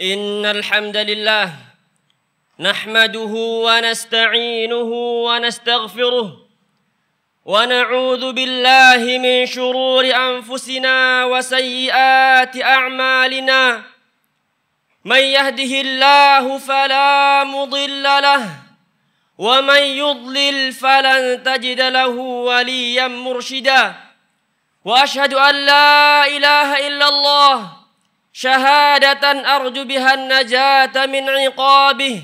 إن الحمد لله نحمده ونستعينه ونستغفره ونعوذ بالله من شرور أنفسنا وسيئات أعمالنا من يهده الله فلا مضل له ومن يضلل فلن تجد له وليا مرشدا وأشهد أن لا إله إلا الله شهادة أرجو بها النجاة من عقابه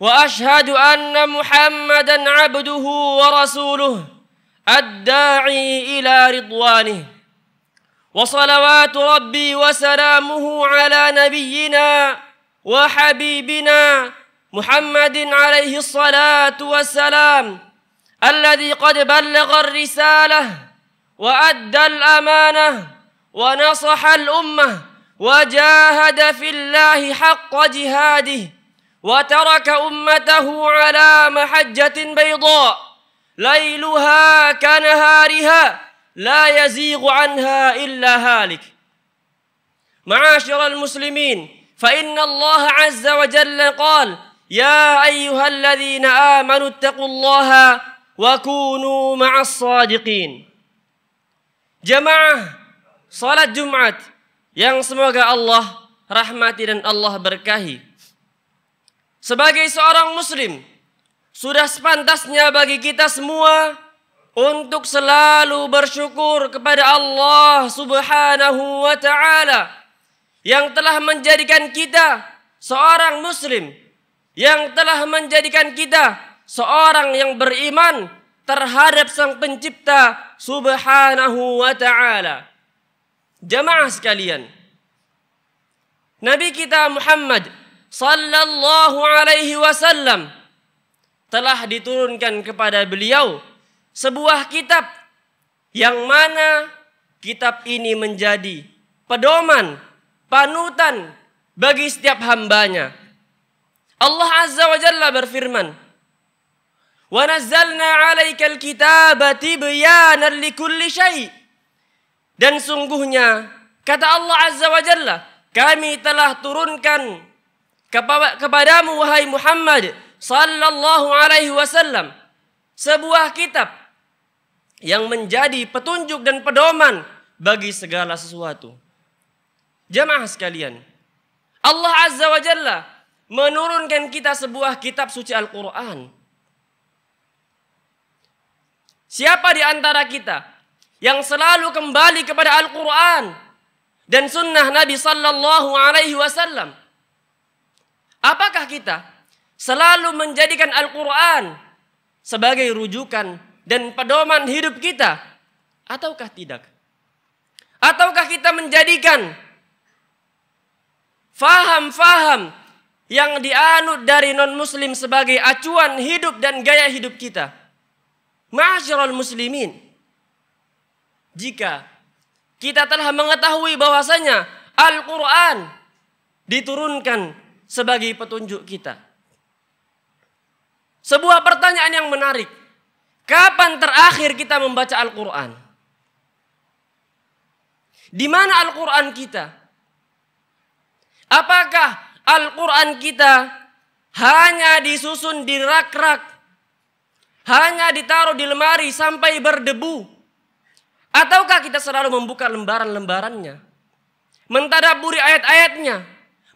وأشهد أن محمدا عبده ورسوله الداعي إلى رضوانه وصلوات ربي وسلامه على نبينا وحبيبنا محمد عليه الصلاة والسلام الذي قد بلغ الرسالة وأدى الأمانة ونصح الأمة وجاهد في الله حق جهاده وترك أمته على محجة بيضاء ليلها كنهارها لا يزيغ عنها إلا هالك معاشر المسلمين فإن الله عز وجل قال يا أيها الذين آمنوا اتقوا الله وكونوا مع الصادقين جماعة صلاة جمعة yang semoga Allah rahmati dan Allah berkahi. Sebagai seorang muslim, sudah sepantasnya bagi kita semua untuk selalu bersyukur kepada Allah Subhanahu wa taala yang telah menjadikan kita seorang muslim, yang telah menjadikan kita seorang yang beriman terhadap Sang Pencipta Subhanahu wa taala. Jamaah sekalian. Nabi kita Muhammad sallallahu alaihi wasallam telah diturunkan kepada beliau sebuah kitab yang mana kitab ini menjadi pedoman, panutan bagi setiap hambanya. Allah Azza wa Jalla berfirman, وَنَزَّلْنَا عَلَيْكَ الْكِتَابَ تِبْيَانًا لِكُلِّ شَيْءٍ dan sungguhnya kata Allah Azza wa Jalla, kami telah turunkan kepadamu wahai Muhammad sallallahu alaihi wasallam sebuah kitab yang menjadi petunjuk dan pedoman bagi segala sesuatu. Jamaah sekalian, Allah Azza wa Jalla menurunkan kita sebuah kitab suci Al-Quran. Siapa di antara kita yang selalu kembali kepada Al-Quran dan sunnah Nabi Sallallahu Alaihi Wasallam. Apakah kita selalu menjadikan Al-Quran sebagai rujukan dan pedoman hidup kita? Ataukah tidak? Ataukah kita menjadikan faham-faham yang dianut dari non-muslim sebagai acuan hidup dan gaya hidup kita? Ma'asyiral muslimin, jika kita telah mengetahui bahwasanya Al-Quran diturunkan sebagai petunjuk kita. Sebuah pertanyaan yang menarik. Kapan terakhir kita membaca Al-Quran? Di mana Al-Quran kita? Apakah Al-Quran kita hanya disusun di rak-rak? Hanya ditaruh di lemari sampai berdebu? Ataukah kita selalu membuka lembaran-lembarannya? Mentadaburi ayat-ayatnya?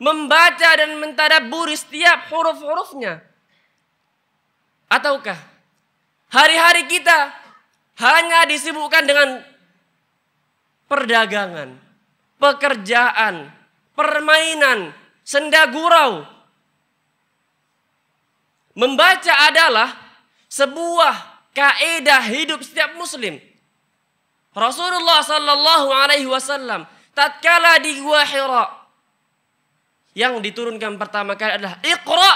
Membaca dan mentadaburi setiap huruf-hurufnya? Ataukah hari-hari kita hanya disibukkan dengan perdagangan, pekerjaan, permainan, senda gurau? Membaca adalah sebuah kaedah hidup setiap muslim Rasulullah Sallallahu Alaihi Wasallam tatkala di gua Hira yang diturunkan pertama kali adalah Iqra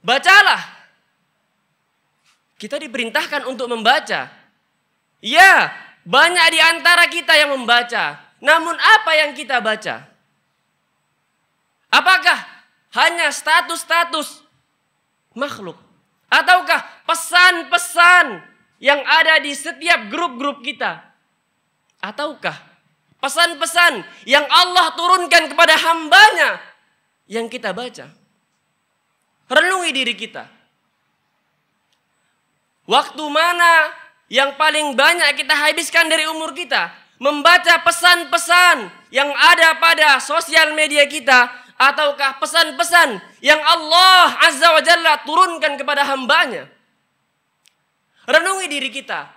bacalah kita diperintahkan untuk membaca ya banyak di antara kita yang membaca namun apa yang kita baca apakah hanya status-status makhluk ataukah pesan-pesan yang ada di setiap grup-grup kita Ataukah pesan-pesan yang Allah turunkan kepada hambanya yang kita baca? Renungi diri kita. Waktu mana yang paling banyak kita habiskan dari umur kita? Membaca pesan-pesan yang ada pada sosial media kita ataukah pesan-pesan yang Allah Azza wa Jalla turunkan kepada hambanya? Renungi diri kita.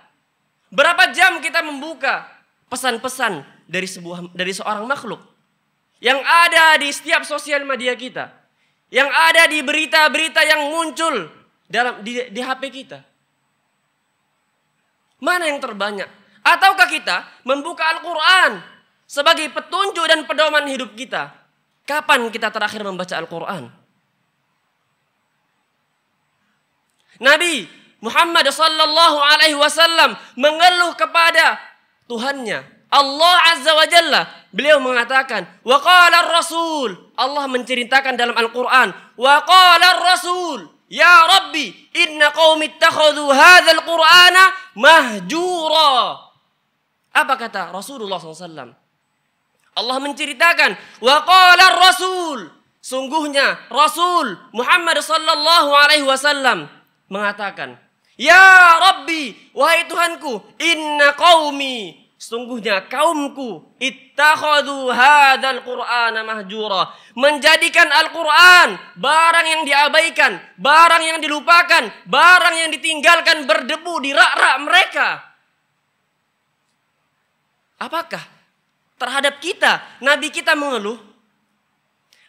Berapa jam kita membuka pesan-pesan dari sebuah dari seorang makhluk yang ada di setiap sosial media kita, yang ada di berita-berita yang muncul dalam di, di HP kita. Mana yang terbanyak? Ataukah kita membuka Al-Qur'an sebagai petunjuk dan pedoman hidup kita? Kapan kita terakhir membaca Al-Qur'an? Nabi Muhammad sallallahu alaihi wasallam mengeluh kepada Tuhannya. Allah Azza wa Jalla beliau mengatakan wa qala rasul Allah menceritakan dalam Al-Qur'an wa qala rasul ya rabbi inna qaumi ittakhadhu hadzal qur'ana mahjura apa kata Rasulullah SAW Allah menceritakan wa qala rasul sungguhnya Rasul Muhammad sallallahu alaihi wasallam mengatakan ya rabbi wahai Tuhanku inna qaumi Sungguhnya kaumku ittakhadhu hadzal qur'ana mahjura, menjadikan Al-Qur'an barang yang diabaikan, barang yang dilupakan, barang yang ditinggalkan berdebu di rak-rak mereka. Apakah terhadap kita nabi kita mengeluh?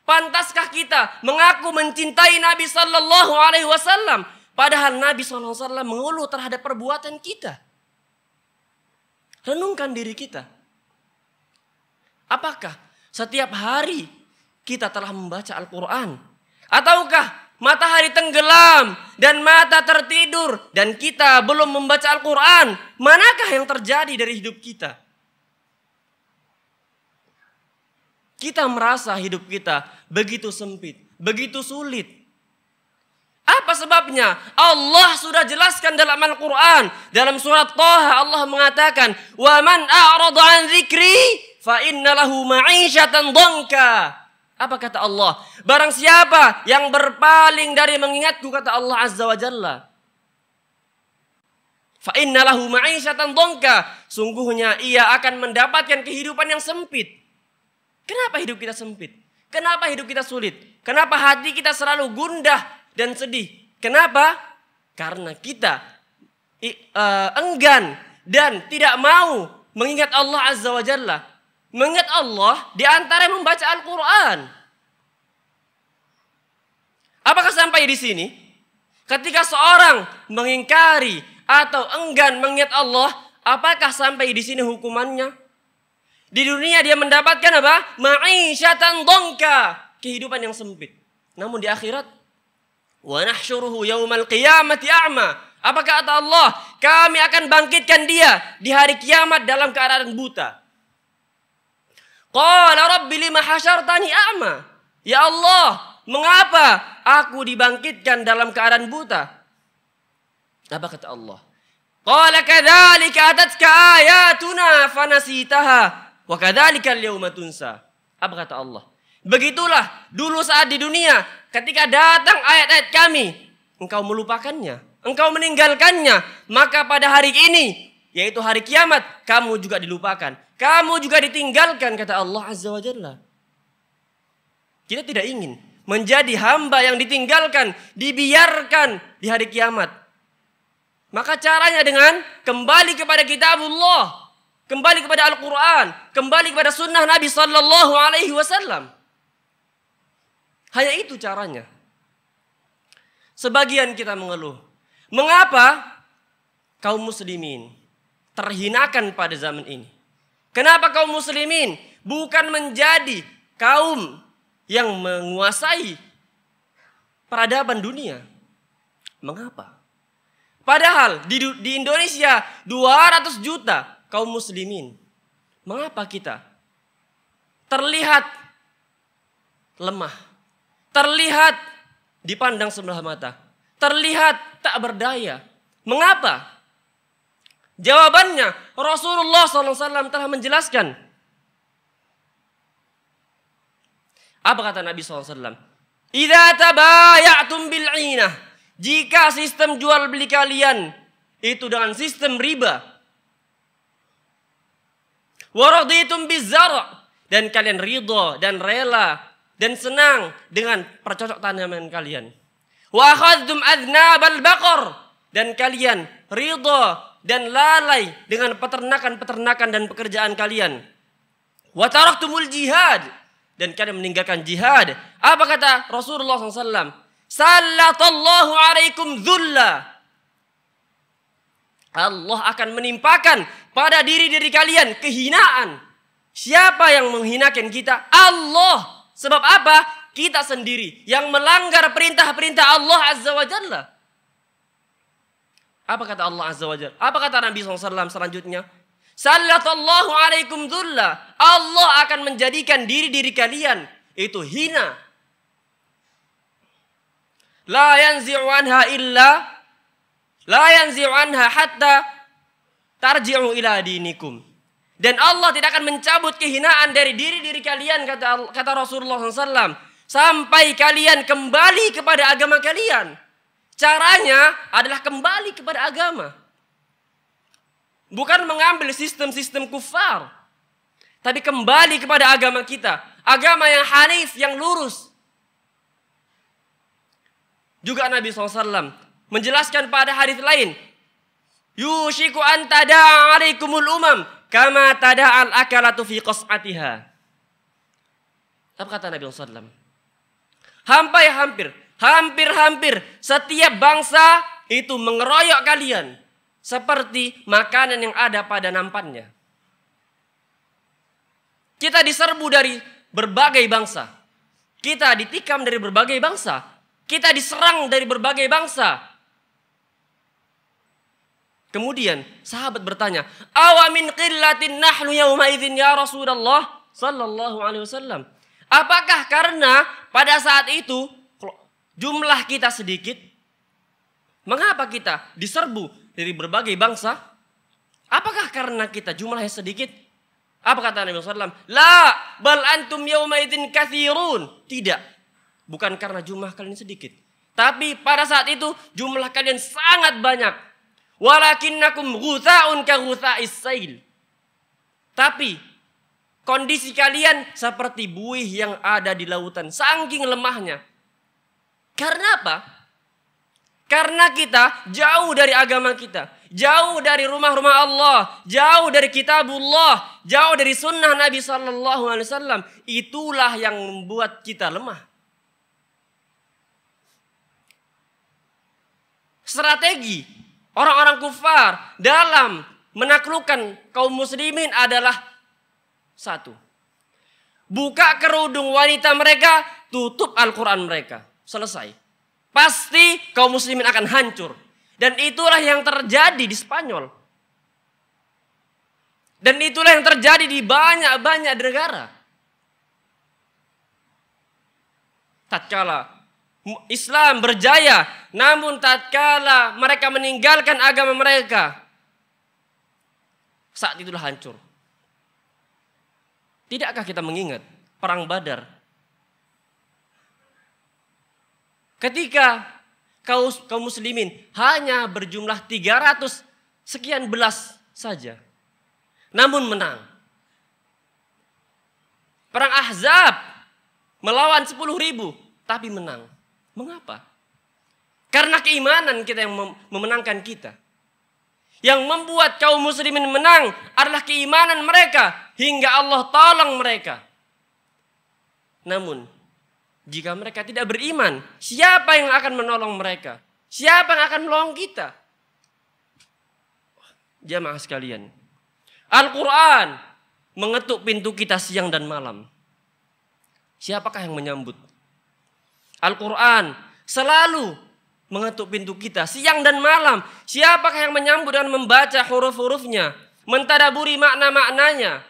Pantaskah kita mengaku mencintai Nabi sallallahu alaihi wasallam padahal Nabi sallallahu alaihi wasallam mengeluh terhadap perbuatan kita? Renungkan diri kita. Apakah setiap hari kita telah membaca Al-Quran? Ataukah matahari tenggelam dan mata tertidur dan kita belum membaca Al-Quran? Manakah yang terjadi dari hidup kita? Kita merasa hidup kita begitu sempit, begitu sulit. Apa sebabnya? Allah sudah jelaskan dalam Al-Quran. Dalam surat Taha Allah mengatakan, وَمَنْ أَعْرَضُ عَنْ ذِكْرِي فَإِنَّ لَهُ مَعِيشَةً ضَنْكَ Apa kata Allah? Barang siapa yang berpaling dari mengingatku, kata Allah Azza wa Jalla. فَإِنَّ لَهُ مَعِيشَةً ضَنْكَ Sungguhnya ia akan mendapatkan kehidupan yang sempit. Kenapa hidup kita sempit? Kenapa hidup kita sulit? Kenapa hati kita selalu gundah dan sedih. Kenapa? Karena kita uh, enggan dan tidak mau mengingat Allah Azza wa Jalla. Mengingat Allah di antara membaca Al-Quran. Apakah sampai di sini? Ketika seorang mengingkari atau enggan mengingat Allah, apakah sampai di sini hukumannya? Di dunia dia mendapatkan apa? Ma'isyatan dongka. Kehidupan yang sempit. Namun di akhirat Wa nahsyuruhu yaumal qiyamati a'ma. Apa kata Allah? Kami akan bangkitkan dia di hari kiamat dalam keadaan buta. Qala rabbi lima hasyartani a'ma. Ya Allah, mengapa aku dibangkitkan dalam keadaan buta? Apa kata Allah? Qala kadzalika atatka ayatuna fanasitaha wa kadzalikal yauma tunsa. Apa kata Allah? Begitulah dulu saat di dunia ketika datang ayat-ayat kami, engkau melupakannya, engkau meninggalkannya, maka pada hari ini, yaitu hari kiamat, kamu juga dilupakan. Kamu juga ditinggalkan, kata Allah Azza wa Jalla. Kita tidak ingin menjadi hamba yang ditinggalkan, dibiarkan di hari kiamat. Maka caranya dengan kembali kepada kitabullah, kembali kepada Al-Quran, kembali kepada sunnah Nabi Sallallahu Alaihi Wasallam. Hanya itu caranya. Sebagian kita mengeluh. Mengapa kaum muslimin terhinakan pada zaman ini? Kenapa kaum muslimin bukan menjadi kaum yang menguasai peradaban dunia? Mengapa? Padahal di, di Indonesia 200 juta kaum muslimin. Mengapa kita terlihat lemah? terlihat dipandang sebelah mata, terlihat tak berdaya. Mengapa? Jawabannya, Rasulullah SAW telah menjelaskan. Apa kata Nabi SAW? Idza tabayatum bil'inah. Jika sistem jual beli kalian itu dengan sistem riba. Waraditum bizar' dan kalian ridho dan rela dan senang dengan percocok tanaman kalian. Wa akhadhum adnabal bakor dan kalian rido dan lalai dengan peternakan-peternakan dan pekerjaan kalian. Wa taraktumul jihad dan kalian meninggalkan jihad. Apa kata Rasulullah SAW? Sallatallahu alaikum dhulla. Allah akan menimpakan pada diri-diri kalian kehinaan. Siapa yang menghinakan kita? Allah Sebab apa? Kita sendiri yang melanggar perintah-perintah Allah Azza wa Jalla. Apa kata Allah Azza wa Jalla? Apa kata Nabi SAW selanjutnya? Sallallahu alaikum dhulla. Allah akan menjadikan diri-diri kalian itu hina. La yanzi'u anha illa la yanzi'u anha hatta tarji'u ila dinikum dan Allah tidak akan mencabut kehinaan dari diri-diri kalian kata kata Rasulullah SAW sampai kalian kembali kepada agama kalian. Caranya adalah kembali kepada agama. Bukan mengambil sistem-sistem kufar. Tapi kembali kepada agama kita. Agama yang hanif, yang lurus. Juga Nabi SAW menjelaskan pada hadis lain. Yushiku antada alaikumul umam Kama tada al akalatu fi qas'atiha. Apa kata Nabi SAW? Hampir hampir, hampir-hampir setiap bangsa itu mengeroyok kalian seperti makanan yang ada pada nampannya. Kita diserbu dari berbagai bangsa. Kita ditikam dari berbagai bangsa. Kita diserang dari berbagai bangsa. Kemudian sahabat bertanya, "Awamin qillatin nahnu yauma idzin ya Rasulullah sallallahu alaihi wasallam?" Apakah karena pada saat itu jumlah kita sedikit? Mengapa kita diserbu dari berbagai bangsa? Apakah karena kita jumlahnya sedikit? Apa kata Nabi SAW? La, bal antum yawma idzin kathirun. Tidak. Bukan karena jumlah kalian sedikit. Tapi pada saat itu jumlah kalian sangat banyak Walakinnakum ghutha'un ka ghutha'is sail. Tapi kondisi kalian seperti buih yang ada di lautan, saking lemahnya. Karena apa? Karena kita jauh dari agama kita, jauh dari rumah-rumah Allah, jauh dari kitabullah, jauh dari sunnah Nabi Shallallahu Alaihi Wasallam. Itulah yang membuat kita lemah. Strategi orang-orang kufar dalam menaklukkan kaum muslimin adalah satu. Buka kerudung wanita mereka, tutup Al-Quran mereka. Selesai. Pasti kaum muslimin akan hancur. Dan itulah yang terjadi di Spanyol. Dan itulah yang terjadi di banyak-banyak negara. Tatkala Islam berjaya, namun tatkala mereka meninggalkan agama mereka, saat itulah hancur. Tidakkah kita mengingat perang Badar? Ketika kaum kaum muslimin hanya berjumlah 300 sekian belas saja. Namun menang. Perang Ahzab melawan sepuluh ribu tapi menang. Mengapa? Karena keimanan kita yang memenangkan kita. Yang membuat kaum muslimin menang adalah keimanan mereka hingga Allah tolong mereka. Namun, jika mereka tidak beriman, siapa yang akan menolong mereka? Siapa yang akan menolong kita? Jamaah sekalian, Al-Quran mengetuk pintu kita siang dan malam. Siapakah yang menyambut? Al-Quran selalu mengetuk pintu kita siang dan malam. Siapakah yang menyambut dan membaca huruf-hurufnya, mentadaburi makna-maknanya,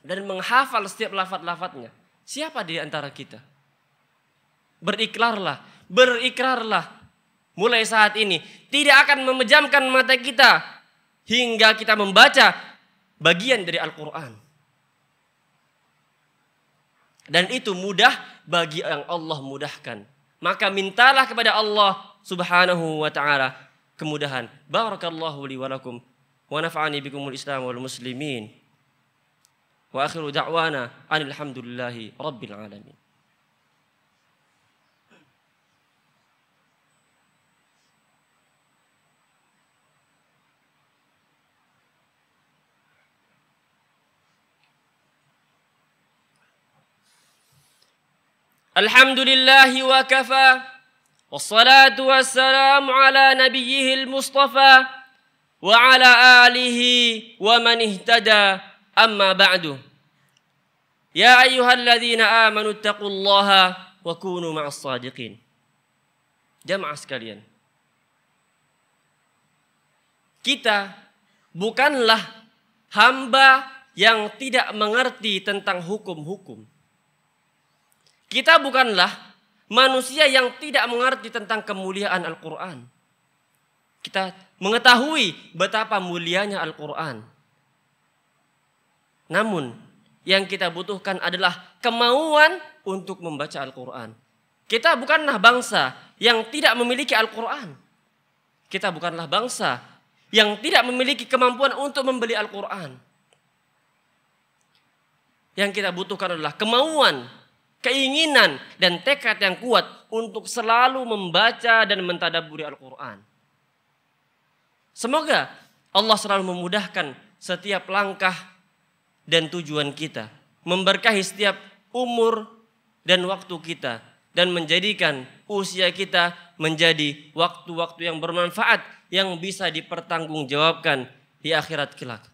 dan menghafal setiap lafat-lafatnya? Siapa di antara kita? Beriklarlah, berikrarlah. Mulai saat ini tidak akan memejamkan mata kita hingga kita membaca bagian dari Al-Quran. Dan itu mudah bagi yang Allah mudahkan. Maka mintalah kepada Allah Subhanahu wa taala kemudahan. Barakallahu li wa lakum wa naf'ani bikumul Islam wal muslimin. Wa akhiru da'wana anil rabbil alamin. الحمد لله وكفى والصلاة والسلام على نبيه المصطفى وعلى آله ومن اهتدى أما بعد يا أيها الذين آمنوا اتقوا الله وكونوا مع الصادقين جمع sekalian kita bukanlah hamba yang tidak mengerti tentang hukum-hukum kita bukanlah manusia yang tidak mengerti tentang kemuliaan Al-Quran. Kita mengetahui betapa mulianya Al-Quran. Namun, yang kita butuhkan adalah kemauan untuk membaca Al-Quran. Kita bukanlah bangsa yang tidak memiliki Al-Quran. Kita bukanlah bangsa yang tidak memiliki kemampuan untuk membeli Al-Quran. Yang kita butuhkan adalah kemauan keinginan dan tekad yang kuat untuk selalu membaca dan mentadaburi Al-Quran. Semoga Allah selalu memudahkan setiap langkah dan tujuan kita, memberkahi setiap umur dan waktu kita, dan menjadikan usia kita menjadi waktu-waktu yang bermanfaat yang bisa dipertanggungjawabkan di akhirat kelak.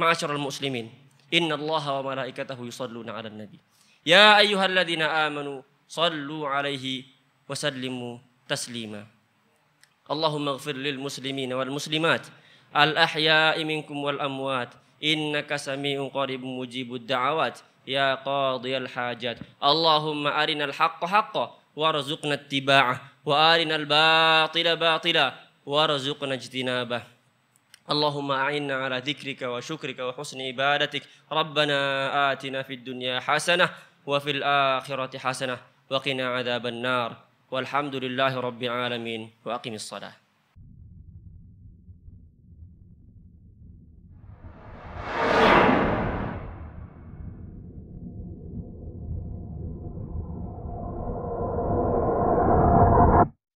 Ma'asyiral muslimin, inna Allah wa malaikatahu yusalluna 'alan nabi. يا أيها الذين آمنوا صلوا عليه وسلموا تسليما اللهم اغفر للمسلمين والمسلمات الأحياء منكم والأموات إنك سميع قريب مجيب الدعوات يا قاضي الحاجات اللهم أرنا الحق حقا وارزقنا اتباعه وأرنا الباطل باطلا وارزقنا اجتنابه اللهم أعنا على ذكرك وشكرك وحسن عبادتك ربنا آتنا في الدنيا حسنة وفي الآخرة حسنة وقنا عذاب النار والحمد لله رب العالمين وأقم الصلاة